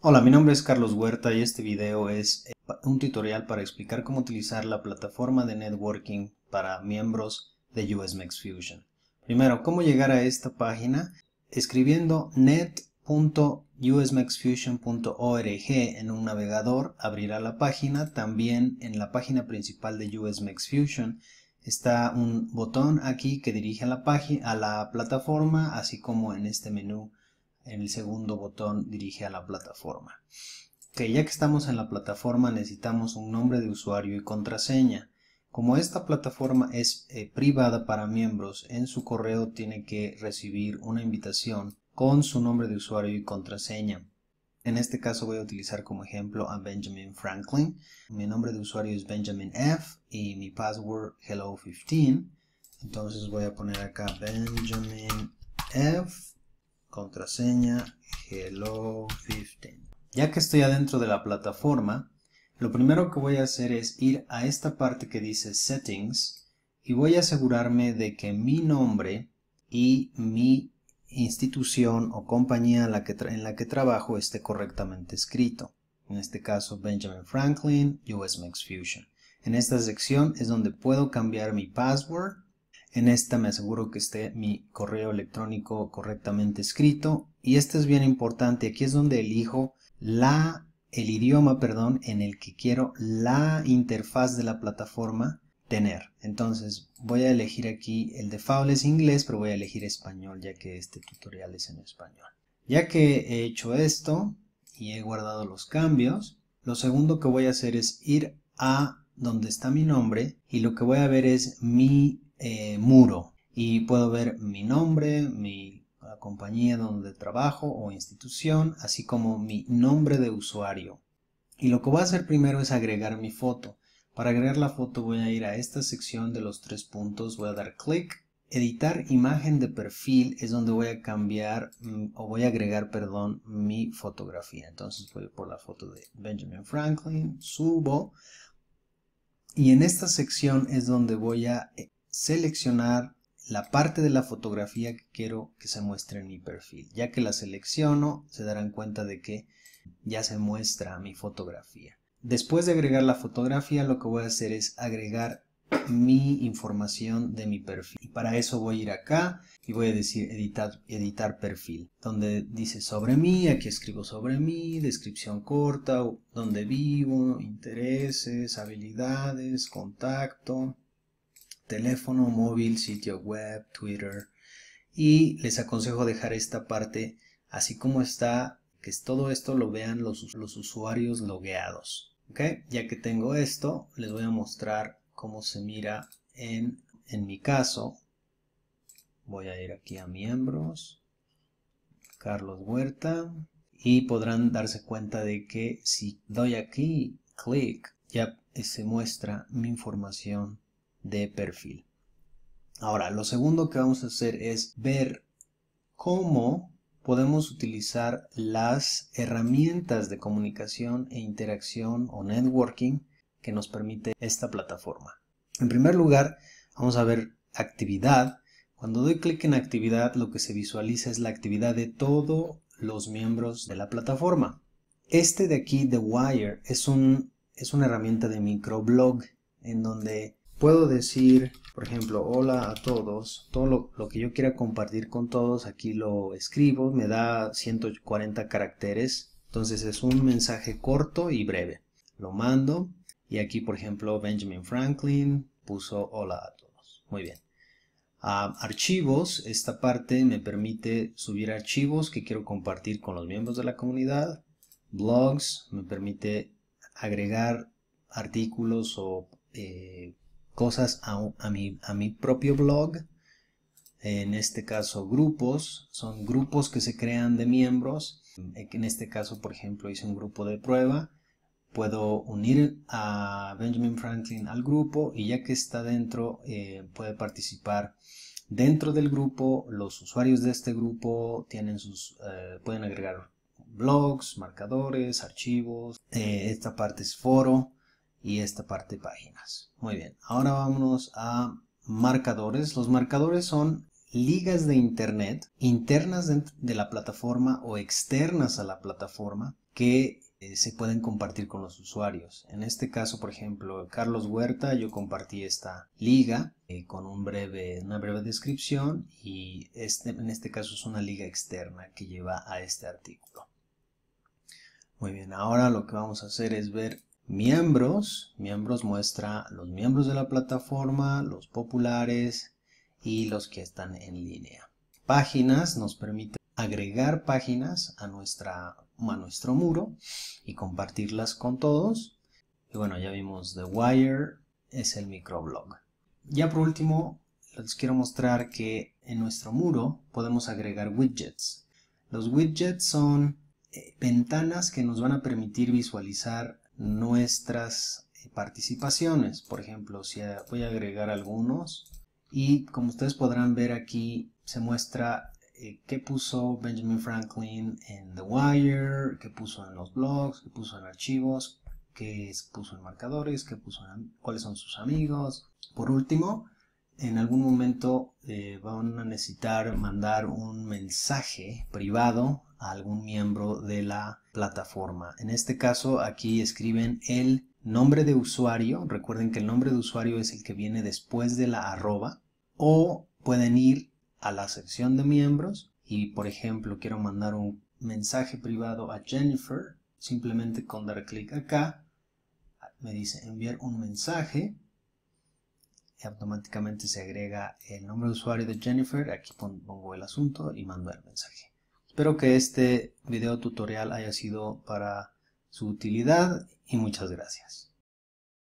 Hola, mi nombre es Carlos Huerta y este video es eh, un tutorial para explicar cómo utilizar la plataforma de networking para miembros de USMX Fusion. Primero, cómo llegar a esta página escribiendo net.usmexfusion.org en un navegador abrirá la página. También en la página principal de USMX Fusion está un botón aquí que dirige a la, a la plataforma, así como en este menú en el segundo botón dirige a la plataforma. Que ya que estamos en la plataforma necesitamos un nombre de usuario y contraseña. Como esta plataforma es eh, privada para miembros, en su correo tiene que recibir una invitación con su nombre de usuario y contraseña. En este caso voy a utilizar como ejemplo a Benjamin Franklin. Mi nombre de usuario es Benjamin F y mi password hello15. Entonces voy a poner acá Benjamin F contraseña hello15. Ya que estoy adentro de la plataforma, lo primero que voy a hacer es ir a esta parte que dice settings y voy a asegurarme de que mi nombre y mi institución o compañía en la que, en la que trabajo esté correctamente escrito. En este caso Benjamin Franklin, US Max Fusion. En esta sección es donde puedo cambiar mi password en esta me aseguro que esté mi correo electrónico correctamente escrito. Y este es bien importante. Aquí es donde elijo la, el idioma perdón, en el que quiero la interfaz de la plataforma tener. Entonces voy a elegir aquí el default es inglés, pero voy a elegir español ya que este tutorial es en español. Ya que he hecho esto y he guardado los cambios, lo segundo que voy a hacer es ir a donde está mi nombre y lo que voy a ver es mi eh, muro y puedo ver mi nombre, mi compañía donde trabajo o institución, así como mi nombre de usuario. Y lo que voy a hacer primero es agregar mi foto. Para agregar la foto voy a ir a esta sección de los tres puntos, voy a dar clic. Editar imagen de perfil es donde voy a cambiar mm, o voy a agregar, perdón, mi fotografía. Entonces voy por la foto de Benjamin Franklin, subo. Y en esta sección es donde voy a seleccionar la parte de la fotografía que quiero que se muestre en mi perfil. Ya que la selecciono, se darán cuenta de que ya se muestra mi fotografía. Después de agregar la fotografía, lo que voy a hacer es agregar mi información de mi perfil. Y para eso voy a ir acá y voy a decir editar, editar perfil, donde dice sobre mí, aquí escribo sobre mí, descripción corta, donde vivo, intereses, habilidades, contacto, teléfono móvil, sitio web, Twitter. Y les aconsejo dejar esta parte así como está, que todo esto lo vean los, usuarios logueados. Ya que tengo esto, les voy a mostrar cómo se mira en, en mi caso. Voy a ir aquí a miembros, Carlos Huerta, y podrán darse cuenta de que si doy aquí, clic, ya se muestra mi información de perfil. Ahora, lo segundo que vamos a hacer es ver cómo podemos utilizar las herramientas de comunicación e interacción o networking que nos permite esta plataforma. En primer lugar, vamos a ver actividad. Cuando doy clic en actividad, lo que se visualiza es la actividad de todos los miembros de la plataforma. Este de aquí, The Wire, es, un, es una herramienta de microblog en donde puedo decir, por ejemplo, hola a todos, todo lo, que yo quiera compartir con todos, aquí lo escribo, me da 140 caracteres, entonces es un mensaje corto y breve. Lo mando y aquí, por ejemplo, Benjamin Franklin puso hola a todos. Muy bien. Ah, archivos, esta parte me permite subir archivos que quiero compartir con los miembros de la comunidad. Blogs me permite agregar artículos o eh, cosas a, mi, propio blog, en este caso grupos, son grupos que se crean de miembros, en este caso por ejemplo hice un grupo de prueba, puedo unir a Benjamin Franklin al grupo y ya que está dentro eh, puede participar dentro del grupo, los usuarios de este grupo tienen sus, eh, pueden agregar blogs, marcadores, archivos, eh, esta parte es foro, y esta parte páginas. Muy bien, ahora vámonos a marcadores. Los marcadores son ligas de internet internas de la plataforma o externas a la plataforma que eh, se pueden compartir con los usuarios. En este caso, por ejemplo, Carlos Huerta, yo compartí esta liga eh, con un breve, una breve descripción y este, en este caso es una liga externa que lleva a este artículo. Muy bien, ahora lo que vamos a hacer es ver Miembros, miembros muestra los miembros de la plataforma, los populares y los que están en línea. Páginas nos permite agregar páginas a, nuestra, a nuestro muro y compartirlas con todos. Y bueno, ya vimos The Wire, es el microblog. Ya por último, les quiero mostrar que en nuestro muro podemos agregar widgets. Los widgets son eh, ventanas que nos van a permitir visualizar nuestras participaciones. Por ejemplo, si voy a agregar algunos y como ustedes podrán ver aquí se muestra que eh, qué puso Benjamin Franklin en The Wire, que puso en los blogs, que puso en archivos, que puso en marcadores, que puso en, cuáles son sus amigos. Por último, en algún momento eh, van a necesitar mandar un mensaje privado a algún miembro de la plataforma. En este caso aquí escriben el nombre de usuario, recuerden que el nombre de usuario es el que viene después de la arroba, o pueden ir a la sección de miembros y por ejemplo quiero mandar un mensaje privado a Jennifer, simplemente con dar clic acá me dice enviar un mensaje y automáticamente se agrega el nombre de usuario de Jennifer, aquí pongo el asunto y mando el mensaje. Espero que este video tutorial haya sido para su utilidad y muchas gracias.